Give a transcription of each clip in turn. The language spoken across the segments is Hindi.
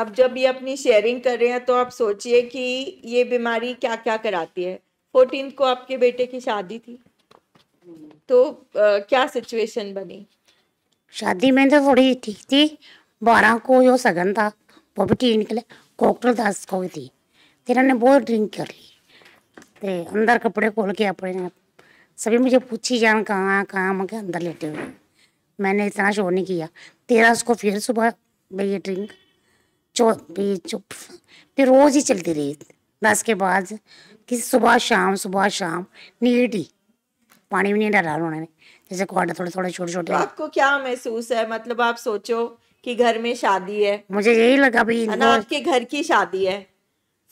अब जब ये अपनी शेयरिंग कर रहे हैं तो आप सोचिए कि ये बीमारी क्या क्या कराती है फोर्टीन को आपके बेटे की शादी थी तो आ, क्या सिचुएशन बनी शादी में तो थोड़ी ठीक थी बारह को जो सगन था वो भी ठीक निकले कोकटल दस को भी थी तेरा ने बहुत ड्रिंक कर ली ते अंदर कपड़े खोल के अपने सभी मुझे पूछी जान कहाँ कहाँ मैं अंदर लेटे हुए मैंने इतना शोर नहीं किया तेरा उसको फिर सुबह भैया ड्रिंक चौथी चुप फिर रोज़ ही चलती रही दस के बाद किसी सुबह शाम सुबह शाम नीट ही पानी भी नहीं डाला उन्होंने जैसे क्वार्टर थोड़े थोड़े छोटे छोटे तो आपको क्या महसूस है मतलब आप सोचो कि घर में शादी है मुझे यही लगा भाई आपके घर की शादी है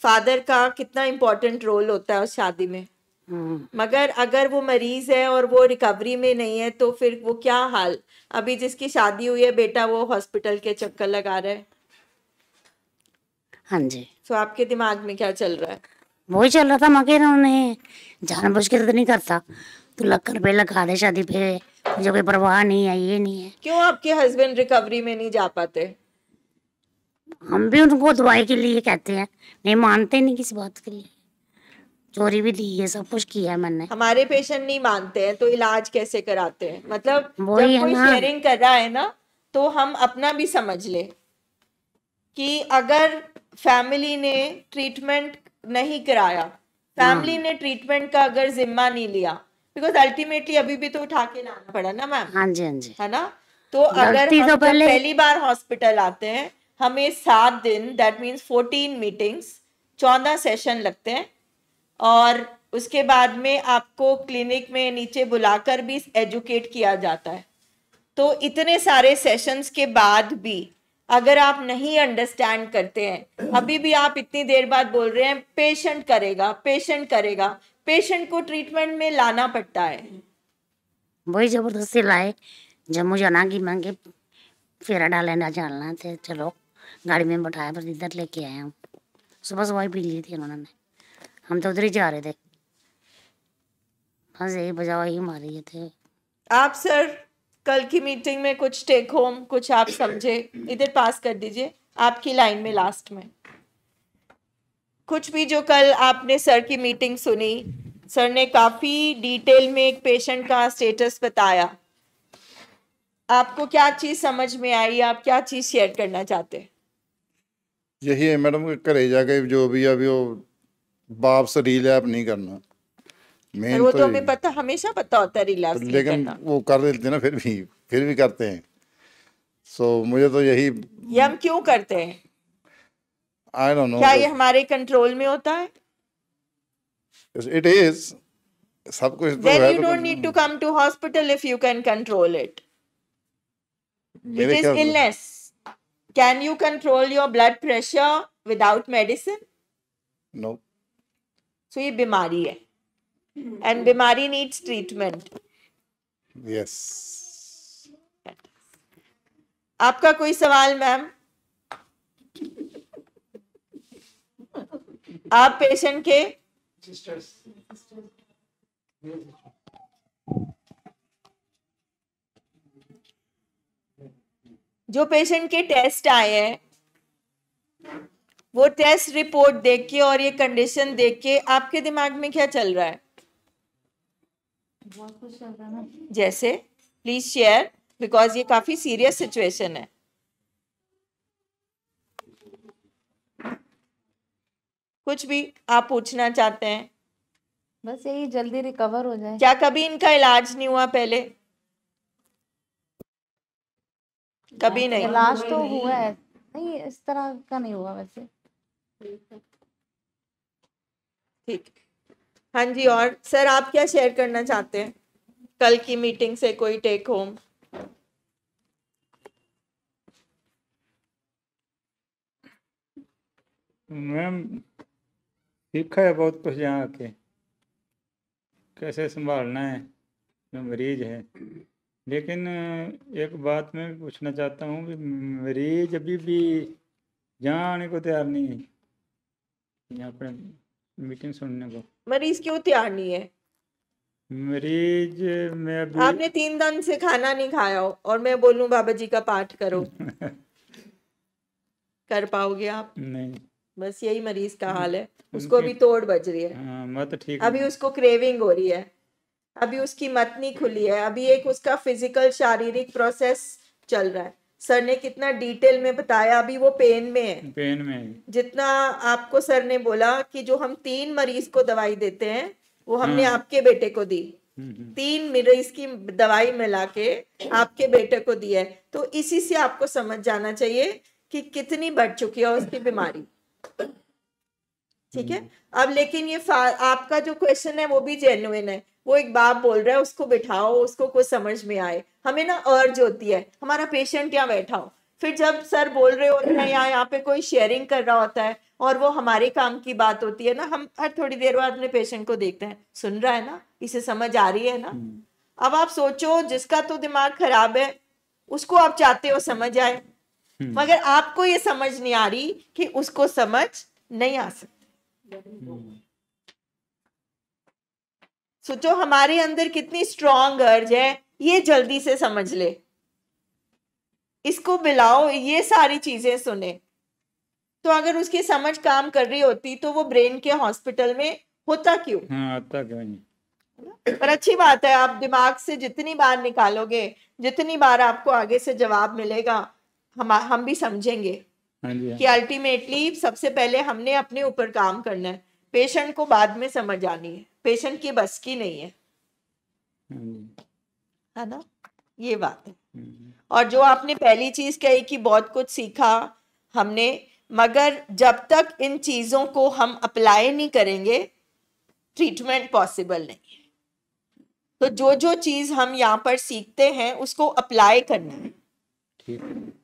फादर का कितना इम्पोर्टेंट रोल होता है उस शादी में हम्म। मगर अगर वो मरीज है और वो रिकवरी में नहीं है तो फिर वो क्या हाल अभी जिसकी शादी हुई है बेटा वो हॉस्पिटल के चक्कर लगा रहा है हाँ जी तो आपके दिमाग में क्या चल रहा है वो ही चल रहा था मगर उन्हें बुझ के तो नहीं करता तो लक्कर पे लगा दे शादी पे मुझे कोई परवाह नहीं है ये नहीं है क्यों आपके हस्बैंड रिकवरी में नहीं जा पाते हम भी उनको दवाई के लिए कहते हैं नहीं मानते नहीं किसी बात के लिए चोरी भी दी है सब कुछ किया है मैंने हमारे पेशेंट नहीं मानते हैं तो इलाज कैसे कराते हैं मतलब जब है कोई शेयरिंग कर रहा है ना तो हम अपना भी समझ ले कि अगर फैमिली ने ट्रीटमेंट नहीं कराया फैमिली हाँ। ने ट्रीटमेंट का अगर जिम्मा नहीं लिया बिकॉज अल्टीमेटली अभी भी तो उठा के लाना पड़ा ना मैम हाँ जी हाँ जी है ना तो अगर तो हम तो पहले... पहली बार हॉस्पिटल आते हैं हमें सात दिन दैट मीन्स फोर्टीन मीटिंग्स चौदह सेशन लगते हैं और उसके बाद में आपको क्लिनिक में नीचे बुलाकर भी एजुकेट किया जाता है तो इतने सारे सेशंस के बाद भी अगर आप नहीं अंडरस्टैंड करते हैं अभी भी आप इतनी देर बाद बोल रहे हैं पेशेंट करेगा पेशेंट करेगा पेशेंट को ट्रीटमेंट में लाना पड़ता है वही जबरदस्ती लाए जब मुझे अनागी मांगे फेरा डाले ना जानना थे चलो गाड़ी में बैठाया पर इधर लेके आए हम सुबह सुबह पी ली थी उन्होंने हम तो उधर ही जा रहे थे बस यही बजा वही मारिए थे आप सर कल की मीटिंग में कुछ टेक होम कुछ आप समझे इधर पास कर दीजिए आपकी लाइन में लास्ट में कुछ भी जो कल आपने सर की मीटिंग सुनी सर ने काफ़ी डिटेल में एक पेशेंट का स्टेटस बताया आपको क्या चीज़ समझ में आई आप क्या चीज़ शेयर करना चाहते यही है मैडम घरे जाके जो भी अभी वो वापस रीलैप नहीं करना और वो तो, तो हमें पता हमेशा पता होता है रिलैक्स तो लेकिन वो कर देते ना फिर भी फिर भी करते हैं सो so, मुझे तो यही ये हम क्यों करते हैं आई डोंट नो क्या ये हमारे कंट्रोल में होता है इट इज सब कुछ तो you don't need to come to hospital if you can control it it is illness can you control your blood pressure without medicine no so ये बीमारी है एंड बीमारी नीड्स ट्रीटमेंट यस आपका कोई सवाल मैम आप पेशेंट के जो पेशेंट के टेस्ट आए हैं वो टेस्ट रिपोर्ट देख के और ये कंडीशन देख के आपके दिमाग में क्या चल रहा है जैसे प्लीज शेयर बिकॉज ये काफी सीरियस सिचुएशन है कुछ भी आप पूछना चाहते हैं बस यही जल्दी रिकवर हो जाए क्या कभी इनका इलाज नहीं हुआ पहले कभी नहीं इलाज तो हुआ है नहीं इस तरह का नहीं हुआ वैसे ठीक हाँ जी और सर आप क्या शेयर करना चाहते हैं कल की मीटिंग से कोई टेक होम मैम सीखा है बहुत कुछ यहाँ आके कैसे संभालना है जो मरीज है लेकिन एक बात मैं पूछना चाहता हूँ कि मरीज अभी भी जहाँ आने को तैयार नहीं है यहाँ पर मीटिंग सुनने को मरीज क्यों तैयार नहीं है मरीज मैं अभी आपने तीन दिन से खाना नहीं खाया हो और मैं बोलूं बाबा जी का पाठ करो कर पाओगे आप नहीं बस यही मरीज का हाल है उसको अभी तोड़ बज रही है आ, हाँ, मत तो ठीक अभी उसको क्रेविंग हो रही है अभी उसकी मत नहीं खुली है अभी एक उसका फिजिकल शारीरिक प्रोसेस चल रहा है सर ने कितना डिटेल में बताया अभी वो पेन में है पेन में जितना आपको सर ने बोला कि जो हम तीन मरीज को दवाई देते हैं वो हमने हाँ। आपके बेटे को दी हम्म, हम्म। तीन मरीज की दवाई मिला के आपके बेटे को दी है तो इसी से आपको समझ जाना चाहिए कि कितनी बढ़ चुकी है उसकी बीमारी ठीक है हम्म। अब लेकिन ये आपका जो क्वेश्चन है वो भी जेन्युन है वो एक बाप बोल रहा है उसको बिठाओ उसको कुछ समझ में आए हमें ना अर्ज होती है हमारा पेशेंट यहाँ हो फिर जब सर बोल रहे होते हैं या यहाँ पे कोई शेयरिंग कर रहा होता है और वो हमारे काम की बात होती है ना हम हर थोड़ी देर बाद अपने पेशेंट को देखते हैं सुन रहा है ना इसे समझ आ रही है ना हम्म। अब आप सोचो जिसका तो दिमाग खराब है उसको आप चाहते हो समझ आए हम्म। मगर आपको ये समझ नहीं आ रही कि उसको समझ नहीं आ सकती हम्म। सोचो हमारे अंदर कितनी स्ट्रांग अर्ज है ये जल्दी से समझ ले इसको बिलाओ ये सारी चीजें सुने तो अगर उसकी समझ काम कर रही होती तो वो ब्रेन के हॉस्पिटल में होता क्यों हाँ, आता क्यों नहीं पर अच्छी बात है आप दिमाग से जितनी बार निकालोगे जितनी बार आपको आगे से जवाब मिलेगा हम हम भी समझेंगे हाँ जी, हाँ। कि अल्टीमेटली सबसे पहले हमने अपने ऊपर काम करना है पेशेंट को बाद में समझ आनी है पेशेंट की बस की नहीं है हम्म। है ना ये बात है हम्म। और जो आपने पहली चीज कही कि बहुत कुछ सीखा हमने मगर जब तक इन चीजों को हम अप्लाई नहीं करेंगे ट्रीटमेंट पॉसिबल नहीं है तो जो जो चीज हम यहाँ पर सीखते हैं उसको अप्लाई करना है ठीक है